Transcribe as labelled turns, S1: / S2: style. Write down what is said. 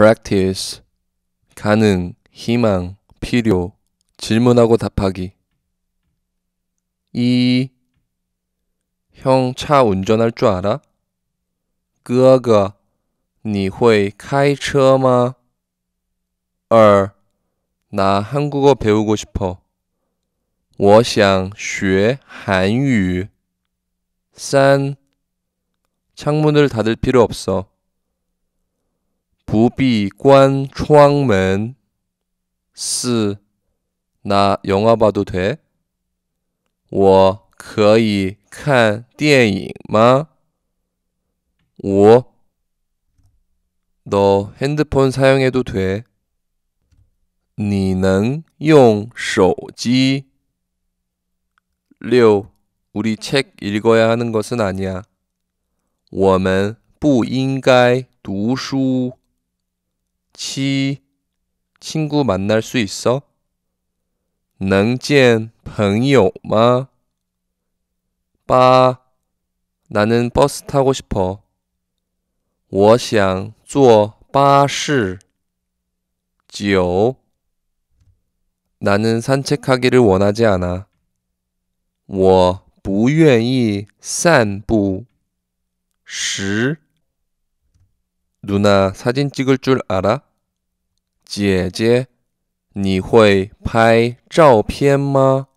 S1: practice 가능, 희망, 필요, 질문하고 답하기 2. 형차 운전할 줄 알아? 哥哥,你会开车吗? 그 2. 나 한국어 배우고 싶어. 我想学韩语. 3. 창문을 닫을 필요 없어. 부비 관窗문 쓰나 영화 봐도 돼? 我可以看电影吗? 我너 핸드폰 사용해도 돼? 你能用手机? 6. 우리 책 읽어야 하는 것은 아니야. 我们不应该读书。 혹시 친구 만날 수 있어? 能见朋友吗? 빠, 나는 버스 타고 싶어. 我想坐巴士.9. 나는 산책하기를 원하지 않아. 我不愿意散步1 누나 사진 찍을 줄 알아? 姐姐，你会拍照片吗？